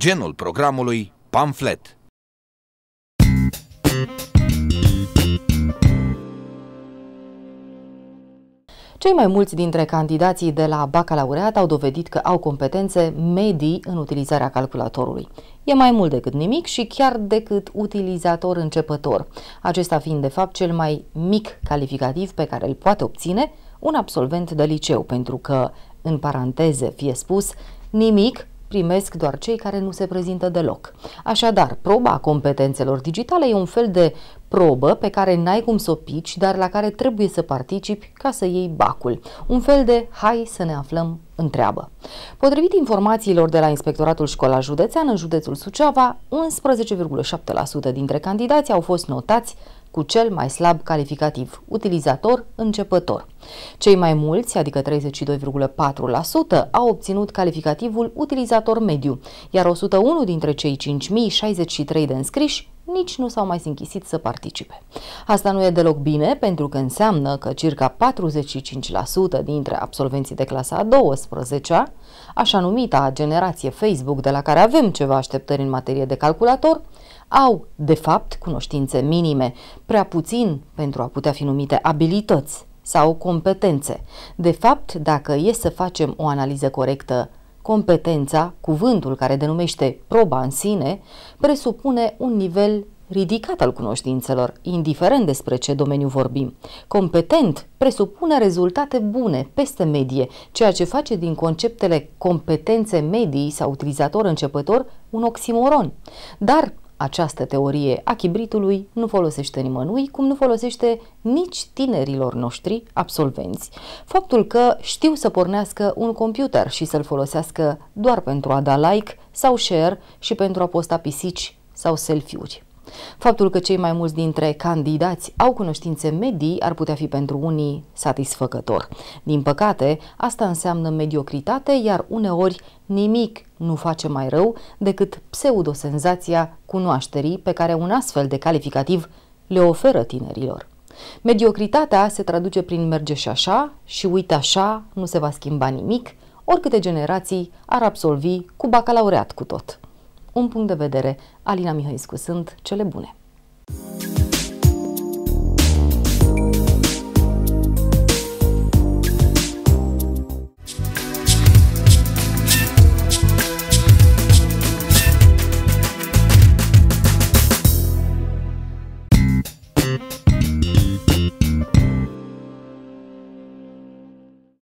Genul programului pamflet. Cei mai mulți dintre candidații de la bacalaureat au dovedit că au competențe medii în utilizarea calculatorului. E mai mult decât nimic și chiar decât utilizator începător, acesta fiind de fapt cel mai mic calificativ pe care îl poate obține un absolvent de liceu, pentru că, în paranteze fie spus, nimic primesc doar cei care nu se prezintă deloc. Așadar, proba competențelor digitale e un fel de probă pe care n-ai cum să o pici, dar la care trebuie să participi ca să iei bacul. Un fel de hai să ne aflăm în treabă. Potrivit informațiilor de la Inspectoratul Școlar Județean, în județul Suceava, 11,7% dintre candidați au fost notați cu cel mai slab calificativ, utilizator începător. Cei mai mulți, adică 32,4%, au obținut calificativul utilizator mediu, iar 101 dintre cei 5063 de înscriși nici nu s-au mai închisit să participe. Asta nu e deloc bine pentru că înseamnă că circa 45% dintre absolvenții de clasa a 12-a, așa numita generație Facebook de la care avem ceva așteptări în materie de calculator, au, de fapt, cunoștințe minime, prea puțin pentru a putea fi numite abilități sau competențe. De fapt, dacă e să facem o analiză corectă Competența, cuvântul care denumește proba în sine, presupune un nivel ridicat al cunoștințelor, indiferent despre ce domeniu vorbim. Competent presupune rezultate bune, peste medie, ceea ce face din conceptele competențe medii sau utilizator începător un oximoron. Dar această teorie a chibritului nu folosește nimănui, cum nu folosește nici tinerilor noștri absolvenți. Faptul că știu să pornească un computer și să-l folosească doar pentru a da like sau share și pentru a posta pisici sau selfie-uri. Faptul că cei mai mulți dintre candidați au cunoștințe medii ar putea fi pentru unii satisfăcător. Din păcate, asta înseamnă mediocritate, iar uneori nimic nu face mai rău decât pseudosenzația cunoașterii pe care un astfel de calificativ le oferă tinerilor. Mediocritatea se traduce prin merge și așa și uite așa, nu se va schimba nimic, oricâte generații ar absolvi cu bacalaureat cu tot. Un punct de vedere. Alina Mihăiscu sunt cele bune.